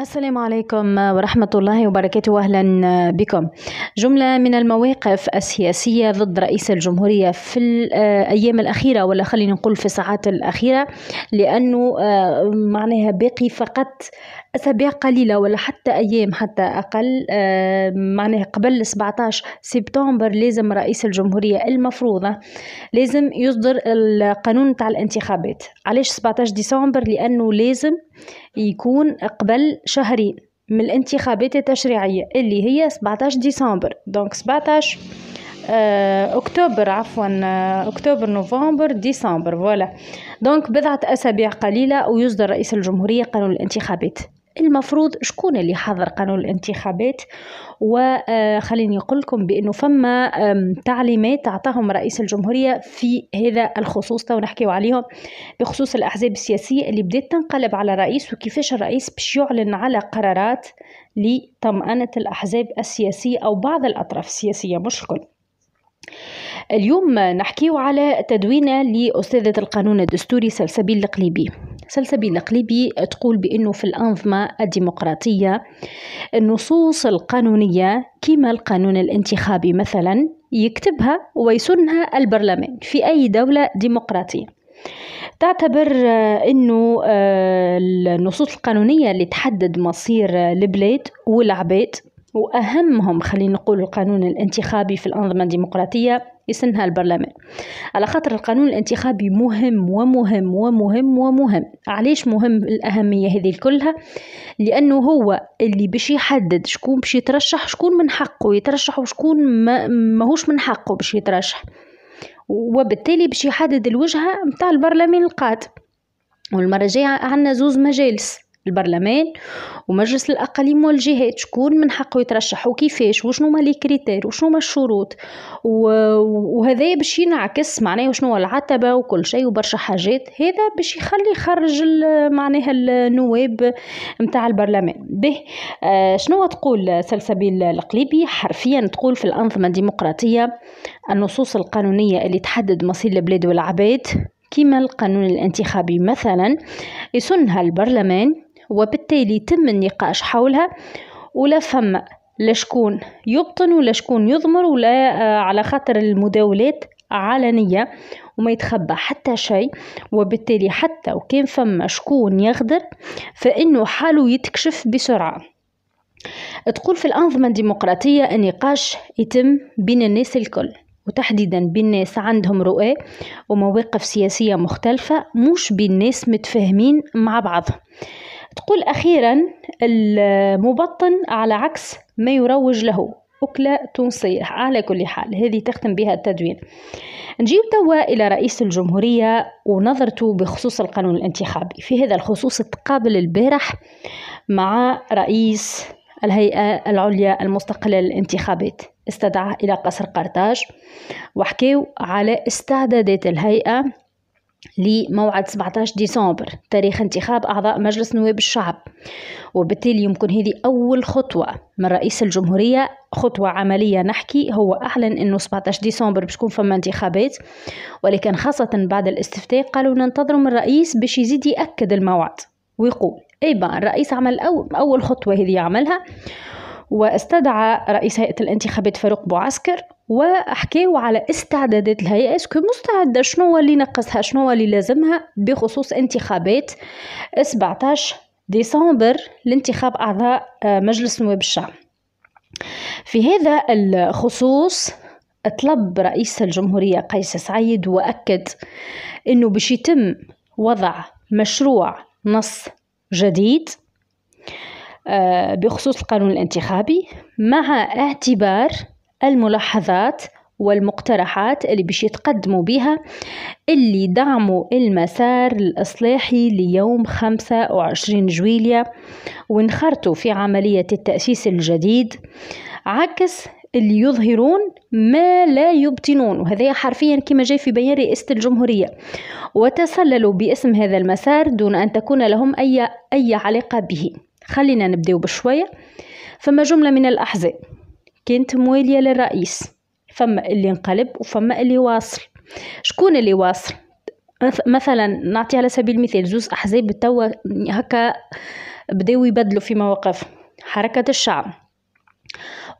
السلام عليكم ورحمة الله وبركاته أهلا بكم جملة من المواقف السياسية ضد رئيس الجمهورية في الأيام الأخيرة ولا خلينا نقول في الساعات الأخيرة لأنه آه، معناها باقي فقط أسابيع قليلة ولا حتى أيام حتى أقل آه، معناها قبل 17 سبتمبر لازم رئيس الجمهورية المفروضة لازم يصدر القانون تاع الانتخابات علاش 17 ديسمبر لأنه لازم يكون قبل شهرين من الانتخابات التشريعية اللي هي 17 ديسمبر دونك 17 آه، اكتوبر عفوا آه، اكتوبر نوفمبر ديسمبر فوالا دونك بضعة اسابيع قليلة ويصدر رئيس الجمهورية قانون الانتخابات المفروض شكون اللي حضر قانون الانتخابات وخليني آه، نقول لكم بانه فما تعليمات اعطاهم رئيس الجمهوريه في هذا الخصوص تو نحكيو عليهم بخصوص الاحزاب السياسيه اللي بدات تنقلب على الرئيس وكيفاش الرئيس باش يعلن على قرارات لطمأنة الاحزاب السياسيه او بعض الاطراف السياسيه مش الكل اليوم نحكيه على تدوينة لأستاذة القانون الدستوري سلسبيل القليبي سلسبيل القليبي تقول بأنه في الأنظمة الديمقراطية النصوص القانونية كما القانون الانتخابي مثلا يكتبها ويسنها البرلمان في أي دولة ديمقراطية تعتبر آه، انه آه، النصوص القانونيه اللي تحدد مصير آه، البلاد والعباد واهمهم خلينا نقول القانون الانتخابي في الانظمه الديمقراطيه يسنها البرلمان على خاطر القانون الانتخابي مهم ومهم ومهم ومهم علاش مهم الأهمية هذه كلها لأنه هو اللي باش يحدد شكون باش يترشح شكون من حقه يترشح وشكون ما ماهوش من حقه باش يترشح وبالتالي باش يحدد الوجهة متاع البرلمان القادم والمرة الجاية عندنا زوز مجالس البرلمان ومجلس الاقاليم والجهات شكون من حقه يترشح وكيفاش وشنو هما لي كريتير وشنو هما الشروط وهذا باش ينعكس معناه وشنو العتبه وكل شيء وبرشا حاجات هذا باش يخلي يخرج معناها النواب نتاع البرلمان به آه شنو تقول سلسبيل القليبي حرفيا تقول في الانظمه الديمقراطيه النصوص القانونيه اللي تحدد مصير البلاد والعباد كما القانون الانتخابي مثلا يسنها البرلمان وبالتالي تم النقاش حولها ولا فما لا شكون يبطن ولا شكون يضمر ولا آه، على خاطر المداولات علنية وما يتخبى حتى شيء وبالتالي حتى وكان فما شكون يغدر فإنه حاله يتكشف بسرعة تقول في الأنظمة الديمقراطية النقاش يتم بين الناس الكل وتحديدا بين ناس عندهم رؤى ومواقف سياسية مختلفة مش بين ناس متفاهمين مع بعضهم تقول أخيرا المبطن على عكس ما يروج له أكلة تونسية على كل حال هذه تختم بها التدوين نجيب توا إلى رئيس الجمهورية ونظرته بخصوص القانون الانتخابي في هذا الخصوص تقابل البارح مع رئيس الهيئة العليا المستقلة للانتخابات استدعى إلى قصر قرطاج وحكيو على استعدادات الهيئة لموعد 17 ديسمبر تاريخ انتخاب أعضاء مجلس نواب الشعب وبالتالي يمكن هذه أول خطوة من رئيس الجمهورية خطوة عملية نحكي هو أعلن أنه 17 ديسمبر باش يكون فما انتخابات ولكن خاصة بعد الاستفتاء قالوا ننتظر من الرئيس باش يزيد يأكد الموعد ويقول أي بقى الرئيس عمل أول خطوة هذه عملها واستدعى رئيس هيئة الانتخابات فاروق بوعسكر واحكيو على استعدادات الهيئه اسكو مستعده شنو اللي نقصها شنو اللي لازمها بخصوص انتخابات 17 ديسمبر لانتخاب اعضاء آه، مجلس نواب الشعب في هذا الخصوص طلب رئيس الجمهورية قيس سعيد وأكد أنه باش يتم وضع مشروع نص جديد آه، بخصوص القانون الانتخابي مع اعتبار الملاحظات والمقترحات اللي باش يتقدموا بها اللي دعموا المسار الإصلاحي ليوم 25 جويلية وانخرطوا في عملية التأسيس الجديد عكس اللي يظهرون ما لا يبطنون وهذا حرفيا كما جاء في بيان رئاسة الجمهورية وتسللوا باسم هذا المسار دون أن تكون لهم أي, أي علاقة به خلينا نبدأ بشوية فما جملة من الأحزاب كانت موالية للرئيس فما اللي انقلب وفما اللي واصل شكون اللي واصل مثلا نعطي على سبيل المثال زوز احزاب توا هكا بداو يبدلوا في مواقفهم حركة الشعب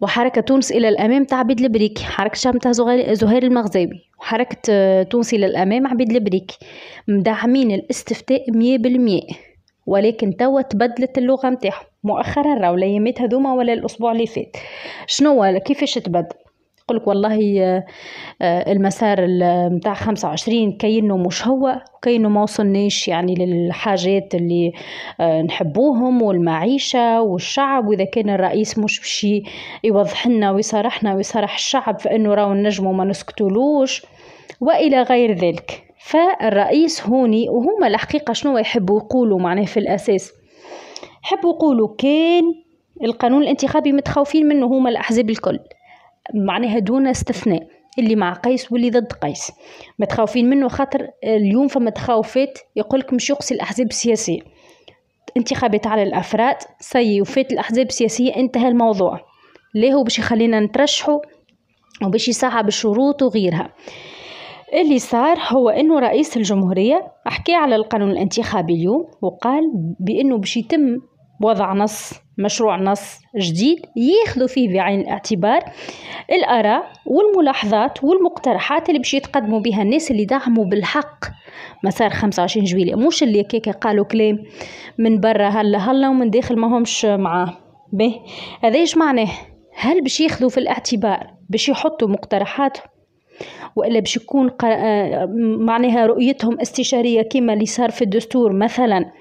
وحركة تونس إلى الأمام تاع عبيد البريكي حركة الشعب تاع زهير المغزاوي وحركة تونس إلى الأمام عبيد البريكي مدعمين الاستفتاء مية بالمية ولكن توا تبدلت اللغه نتاعهم مؤخرا راهو الايامات هذوما ولا الاسبوع اللي فات شنو كيفاش تبدل قلك والله آه، آه، المسار نتاع 25 كأنه مش هو وكأنه ما وصلناش يعني للحاجات اللي آه، نحبوهم والمعيشة والشعب وإذا كان الرئيس مش بشي يوضح لنا ويصارحنا ويصارح الشعب فإنه راهو نجمو ما نسكتولوش وإلى غير ذلك فالرئيس هوني وهما الحقيقة شنو يحبوا يقولوا معناه في الأساس حبوا يقولوا كان القانون الانتخابي متخوفين منه هما الأحزاب الكل معناها دون استثناء اللي مع قيس واللي ضد قيس متخوفين منه خاطر اليوم فما تخوفات يقولك مش يقصي الأحزاب السياسية انتخابات على الأفراد سي وفات الأحزاب السياسية انتهى الموضوع ليه هو باش يخلينا نترشحوا وباش يصعب الشروط وغيرها اللي صار هو انه رئيس الجمهوريه احكى على القانون الانتخابي اليوم وقال بانه باش يتم وضع نص مشروع نص جديد ياخذوا فيه بعين الاعتبار الاراء والملاحظات والمقترحات اللي باش يتقدموا بها الناس اللي دعموا بالحق مسار 25 جويلية مش اللي كيك قالوا كلام من برا هلا هلا ومن داخل ما همش معاه به هذا ايش معناه هل باش ياخذوا في الاعتبار باش يحطوا مقترحاتهم والا باش يكون آه، معناها رؤيتهم استشاريه كما اللي صار في الدستور مثلا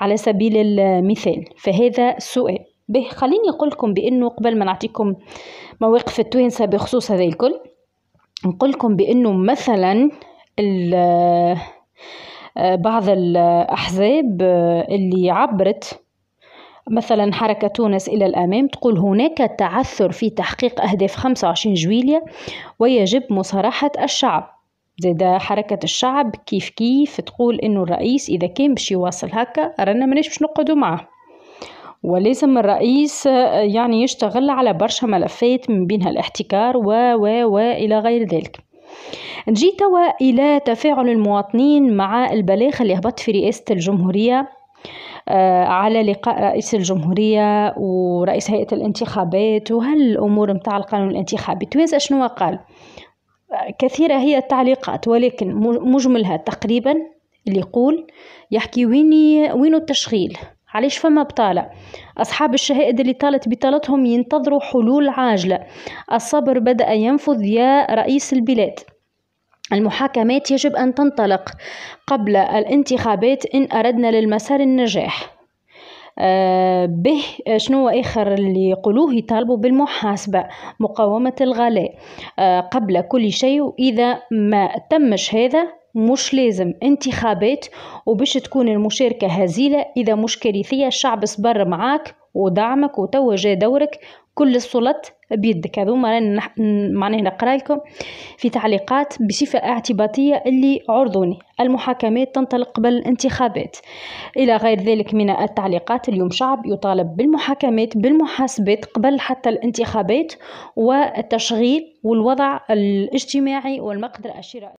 على سبيل المثال فهذا سؤال به خليني نقول لكم بانه قبل ما نعطيكم مواقف التوانسه بخصوص هذا الكل نقول لكم بانه مثلا آه، بعض الاحزاب اللي عبرت مثلا حركة تونس إلى الأمام تقول هناك تعثر في تحقيق أهداف 25 جويلية ويجب مصارحة الشعب زيد حركة الشعب كيف كيف تقول إنه الرئيس إذا كان باش يواصل هكا رانا ماناش باش نقعدوا معاه ولازم الرئيس يعني يشتغل على برشا ملفات من بينها الاحتكار و و و إلى غير ذلك نجي توا إلى تفاعل المواطنين مع البلاغ اللي هبط في رئاسة الجمهورية آه، على لقاء رئيس الجمهورية ورئيس هيئة الانتخابات وهل الأمور متاع القانون الانتخابي تويزا شنو قال كثيرة هي التعليقات ولكن مجملها تقريبا اللي يقول يحكي ويني وينو التشغيل علاش فما بطالة أصحاب الشهائد اللي طالت بطالتهم ينتظروا حلول عاجلة الصبر بدأ ينفذ يا رئيس البلاد المحاكمات يجب أن تنطلق قبل الانتخابات إن أردنا للمسار النجاح آه به شنو اخر اللي يقولوه يطالبوا بالمحاسبه مقاومه الغلاء آه قبل كل شيء واذا ما تمش هذا مش لازم انتخابات وباش تكون المشاركه هزيله اذا مش كارثيه الشعب صبر معاك ودعمك وتوجه جا دورك كل السلط بيدك هذو معناه نقرا لكم في تعليقات بصفة اعتباطية اللي عرضوني المحاكمات تنطلق قبل الانتخابات إلى غير ذلك من التعليقات اليوم شعب يطالب بالمحاكمات بالمحاسبات قبل حتى الانتخابات والتشغيل والوضع الاجتماعي والمقدرة الشرائية